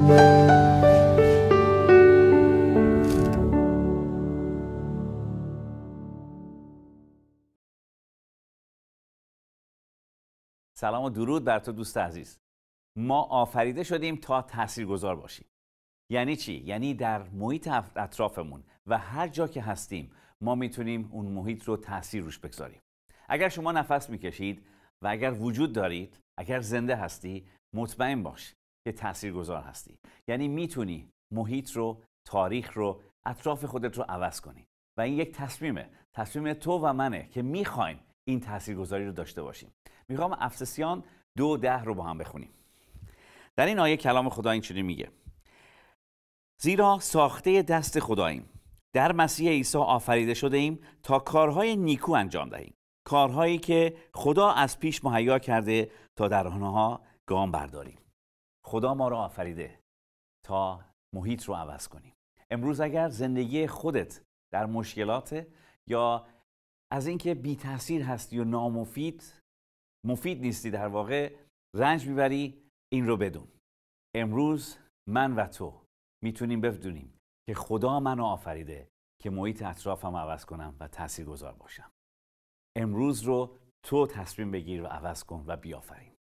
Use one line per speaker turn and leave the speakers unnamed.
سلام و درود بر تو دوست عزیز ما آفریده شدیم تا گذار باشیم یعنی چی یعنی در محیط اطرافمون و هر جا که هستیم ما میتونیم اون محیط رو تاثیر روش بگذاریم اگر شما نفس میکشید و اگر وجود دارید اگر زنده هستی مطمئن باش که تاثیرگذار هستی یعنی میتونی محیط رو تاریخ رو اطراف خودت رو عوض کنی و این یک تصمیمه تصمیم تو و منه که میخوایم این تاثیرگذاری رو داشته باشیم میخوام افسسیان دو ده رو با هم بخونیم در این آیه کلام خدا اینجوری میگه زیرا ساخته دست خداییم در مسیح عیسی آفریده شده ایم تا کارهای نیکو انجام دهیم کارهایی که خدا از پیش مهیا کرده تا در آنها گام برداریم خدا ما را آفریده تا محیط رو عوض کنیم امروز اگر زندگی خودت در مشکلات یا از اینکه بی تاثیر هستی و نامفید مفید نیستی در واقع رنج میبری این رو بدون امروز من و تو میتونیم بدونیم که خدا منو آفریده که محیط اطرافم عوض کنم و تاثیرگذار باشم امروز رو تو تصمیم بگیر و عوض کن و بیافرین